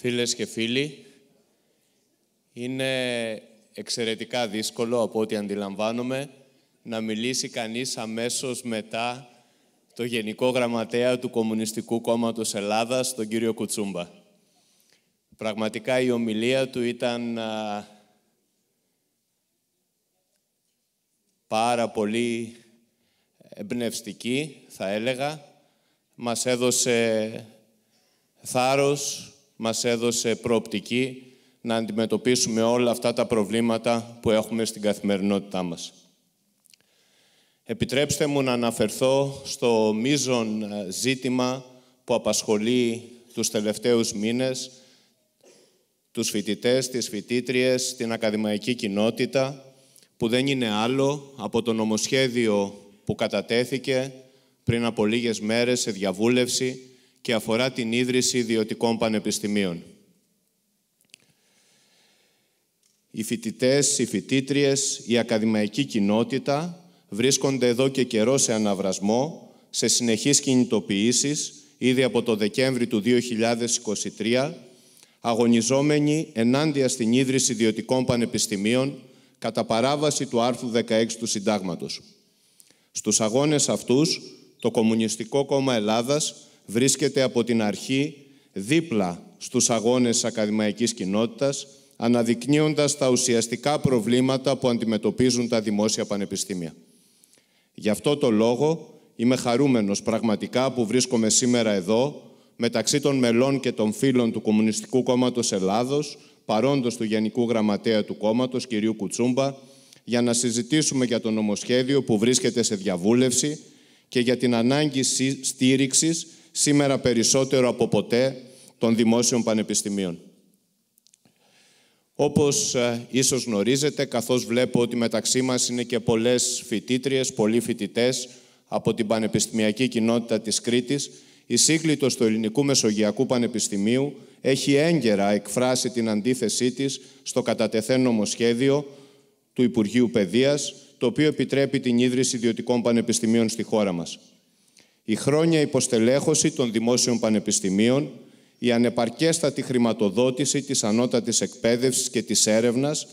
Φίλες και φίλοι, είναι εξαιρετικά δύσκολο από ό,τι αντιλαμβάνομαι να μιλήσει κανείς αμέσως μετά το Γενικό Γραμματέα του Κομμουνιστικού Κόμματος Ελλάδας, τον κύριο Κουτσούμπα. Πραγματικά η ομιλία του ήταν πάρα πολύ εμπνευστική, θα έλεγα. Μας έδωσε θάρρος, μας έδωσε προοπτική να αντιμετωπίσουμε όλα αυτά τα προβλήματα που έχουμε στην καθημερινότητά μας. Επιτρέψτε μου να αναφερθώ στο μείζον ε, ζήτημα που απασχολεί τους τελευταίους μήνες τους φοιτητές, τις φοιτήτριες, την ακαδημαϊκή κοινότητα που δεν είναι άλλο από το νομοσχέδιο που κατατέθηκε πριν από λίγες μέρες σε διαβούλευση και αφορά την ίδρυση ιδιωτικών πανεπιστημίων. Οι φοιτητές, οι φοιτήτριες, η ακαδημαϊκή κοινότητα βρίσκονται εδώ και καιρό σε αναβρασμό, σε συνεχείς κινητοποιήσεις, ήδη από το Δεκέμβρη του 2023, αγωνιζόμενοι ενάντια στην ίδρυση ιδιωτικών πανεπιστημίων κατά παράβαση του άρθρου 16 του Συντάγματος. Στους αγώνες αυτούς, το Κομμουνιστικό Κόμμα Ελλάδας βρίσκεται από την αρχή δίπλα στους αγώνες της ακαδημαϊκής κοινότητας, αναδεικνύοντας τα ουσιαστικά προβλήματα που αντιμετωπίζουν τα δημόσια πανεπιστήμια. Γι' αυτό το λόγο είμαι χαρούμενος πραγματικά που βρίσκομαι σήμερα εδώ, μεταξύ των μελών και των φίλων του Κομμουνιστικού Κόμματος Ελλάδος, παρόντος του Γενικού Γραμματέα του Κόμματος, κ. Κουτσούμπα, για να συζητήσουμε για το νομοσχέδιο που βρίσκεται σε διαβούλευση και για την ανάγκη στήριξης σήμερα περισσότερο από ποτέ των δημόσιων πανεπιστημίων. Όπως ε, ίσως γνωρίζετε, καθώς βλέπω ότι μεταξύ μας είναι και πολλές φοιτήτριες, πολλοί φοιτητές από την πανεπιστημιακή κοινότητα της Κρήτης, η σύγκλιτος του Ελληνικού Μεσογειακού Πανεπιστημίου έχει έγκαιρα εκφράσει την αντίθεσή της στο κατατεθέν νομοσχέδιο του Υπουργείου Παιδείας, το οποίο επιτρέπει την ίδρυση ιδιωτικών πανεπιστημίων στη χώρα μας η χρόνια υποστελέχωση των δημόσιων πανεπιστημίων, η ανεπαρκέστατη χρηματοδότηση της ανώτατης εκπαίδευσης και της έρευνας,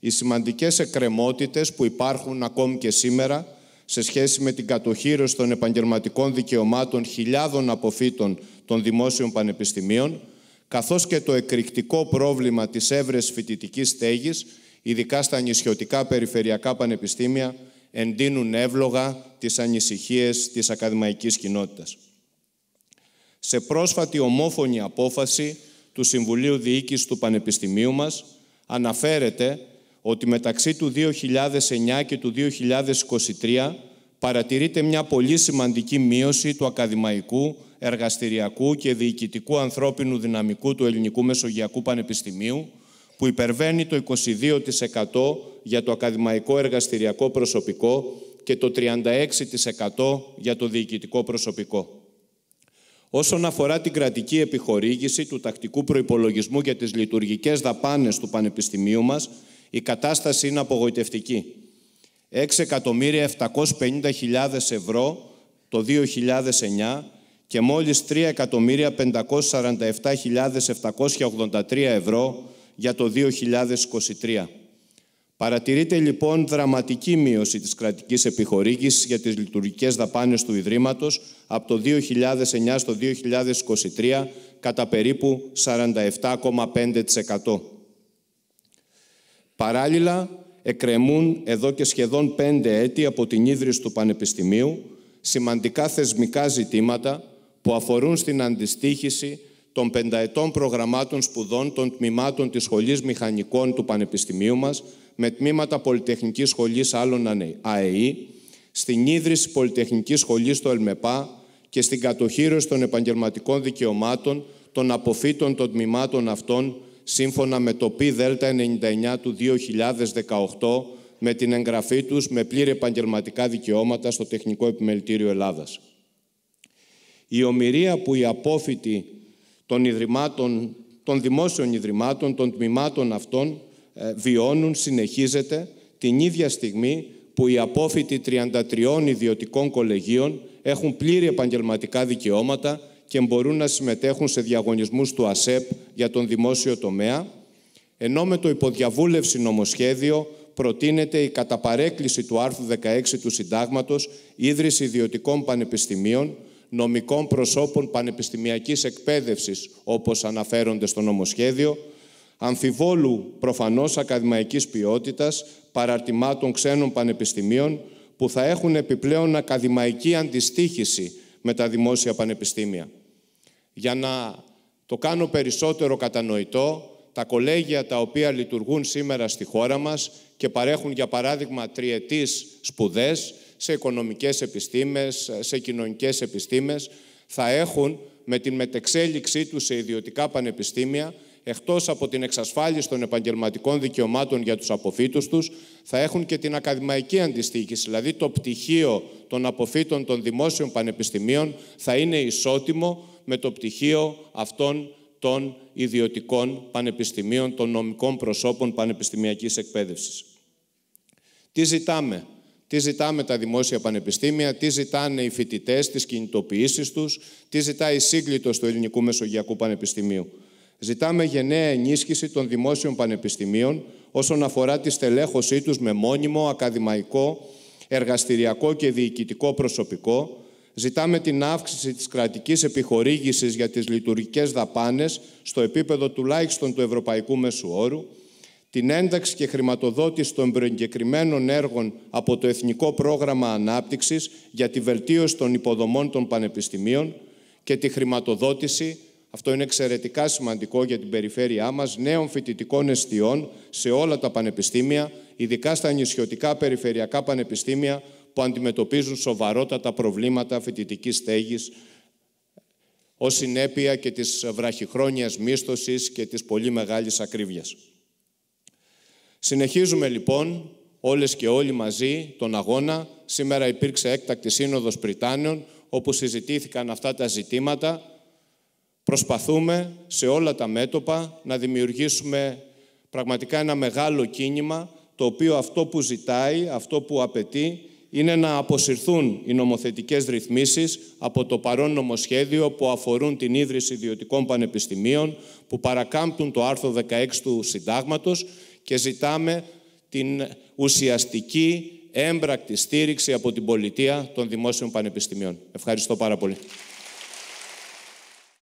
οι σημαντικές εκκρεμότητες που υπάρχουν ακόμη και σήμερα σε σχέση με την κατοχήρωση των επαγγελματικών δικαιωμάτων χιλιάδων αποφύτων των δημόσιων πανεπιστημίων, καθώς και το εκρηκτικό πρόβλημα της έβρεσης φοιτητικής στέγης, ειδικά στα νησιωτικά περιφερειακά πανεπιστήμια, εντείνουν εύλογα τις ανησυχίες της ακαδημαϊκής κοινότητας. Σε πρόσφατη ομόφωνη απόφαση του Συμβουλίου Διοίκησης του Πανεπιστημίου μας αναφέρεται ότι μεταξύ του 2009 και του 2023 παρατηρείται μια πολύ σημαντική μείωση του ακαδημαϊκού, εργαστηριακού και διοικητικού ανθρώπινου δυναμικού του Ελληνικού Μεσογειακού Πανεπιστημίου που υπερβαίνει το 22% για το ακαδημαϊκό εργαστηριακό προσωπικό και το 36% για το διοικητικό προσωπικό. Όσον αφορά την κρατική επιχορήγηση του τακτικού προϋπολογισμού για τις λειτουργικές δαπάνες του Πανεπιστημίου μας, η κατάσταση είναι απογοητευτική. 6.750.000 ευρώ το 2009 και μόλις 3.547.783 ευρώ για το 2023. Παρατηρείται λοιπόν δραματική μείωση της κρατικής επιχορήγησης για τις λειτουργικές δαπάνες του Ιδρύματος από το 2009 στο 2023 κατά περίπου 47,5%. Παράλληλα, εκρεμούν εδώ και σχεδόν πέντε έτη από την ίδρυση του Πανεπιστημίου σημαντικά θεσμικά ζητήματα που αφορούν στην αντιστήχηση των πενταετών προγραμμάτων σπουδών των τμήματων της Σχολής Μηχανικών του Πανεπιστημίου μας με τμήματα Πολυτεχνικής Σχολής άλλων ΑΕΗ, στην ίδρυση Πολυτεχνικής Σχολής στο ΕΛΜΕΠΑ και στην κατοχήρωση των επαγγελματικών δικαιωμάτων των αποφύτων των τμήματων αυτών σύμφωνα με το ΠΔ99 του 2018 με την εγγραφή τους με πλήρη επαγγελματικά δικαιώματα στο Τεχνικό Επιμελητήριο Ελλάδας. Η ομοιρία που οι απόφοιτοι των, των δημόσιων ιδρυμάτων, των τμήματων αυτών ε, βιώνουν συνεχίζεται την ίδια στιγμή που οι απόφοιτοι 33 ιδιωτικών κολεγίων έχουν πλήρη επαγγελματικά δικαιώματα και μπορούν να συμμετέχουν σε διαγωνισμούς του ΑΣΕΠ για τον δημόσιο τομέα, ενώ με το υποδιαβούλευση νομοσχέδιο προτείνεται η καταπαρέκκληση του άρθρου 16 του Συντάγματος ίδρυση ιδιωτικών πανεπιστημίων, νομικών προσώπων πανεπιστημιακής εκπαίδευσης όπως αναφέρονται στο νομοσχέδιο, αμφιβόλου προφανώς ακαδημαϊκής ποιότητας παραρτημάτων ξένων πανεπιστημίων που θα έχουν επιπλέον ακαδημαϊκή αντιστήχηση με τα δημόσια πανεπιστήμια. Για να το κάνω περισσότερο κατανοητό, τα κολέγια τα οποία λειτουργούν σήμερα στη χώρα μας και παρέχουν για παράδειγμα τριετής σπουδές σε οικονομικές επιστήμες, σε κοινωνικές επιστήμες, θα έχουν με την μετεξέλιξή τους σε ιδιωτικά πανεπιστήμια εκτός από την εξασφάλιση των επαγγελματικών δικαιωμάτων για τους αποφύτους τους, θα έχουν και την ακαδημαϊκή αντιστοίχηση, δηλαδή το πτυχίο των αποφύτων των δημόσιων πανεπιστημίων θα είναι ισότιμο με το πτυχίο αυτών των ιδιωτικών πανεπιστημίων, των νομικών προσώπων πανεπιστημιακής εκπαίδευσης. Τι ζητάμε. Τι ζητάμε τα δημόσια πανεπιστήμια, τι ζητάνε οι φοιτητές, τις κινητοποιήσεις τους, τι ζητάει η σύγκλιτο του Ελληνικού Μεσογειακού Πανεπιστημίου. Ζητάμε γενναία ενίσχυση των δημόσιων πανεπιστημίων όσον αφορά τη στελέχωσή τους με μόνιμο, ακαδημαϊκό, εργαστηριακό και διοικητικό προσωπικό. Ζητάμε την αύξηση της κρατικής επιχορήγησης για τις λειτουργικές δαπάνες στο επίπεδο τουλάχιστον του Ευρωπαϊκού Μεσουόρου, την ένταξη και χρηματοδότηση των προεγκεκριμένων έργων από το Εθνικό Πρόγραμμα Ανάπτυξης για τη βελτίωση των υποδομών των πανεπιστημίων και τη χρηματοδότηση αυτό είναι εξαιρετικά σημαντικό για την περιφέρειά μας νέων φοιτητικών εστιών σε όλα τα πανεπιστήμια, ειδικά στα νησιωτικά περιφερειακά πανεπιστήμια που αντιμετωπίζουν σοβαρότατα προβλήματα φοιτητικής στέγης ως συνέπεια και της βραχυχρόνιας μίσθωσης και της πολύ μεγάλης ακρίβειας. Συνεχίζουμε λοιπόν όλες και όλοι μαζί τον αγώνα. Σήμερα υπήρξε έκτακτη σύνοδος Πριτάνεων όπου συζητήθηκαν αυτά τα ζητήματα προσπαθούμε σε όλα τα μέτωπα να δημιουργήσουμε πραγματικά ένα μεγάλο κίνημα το οποίο αυτό που ζητάει, αυτό που απαιτεί είναι να αποσυρθούν οι νομοθετικές ρυθμίσεις από το παρόν νομοσχέδιο που αφορούν την ίδρυση ιδιωτικών πανεπιστημίων που παρακάμπτουν το άρθρο 16 του Συντάγματος και ζητάμε την ουσιαστική έμπρακτη στήριξη από την πολιτεία των δημόσιων πανεπιστημίων. Ευχαριστώ πάρα πολύ.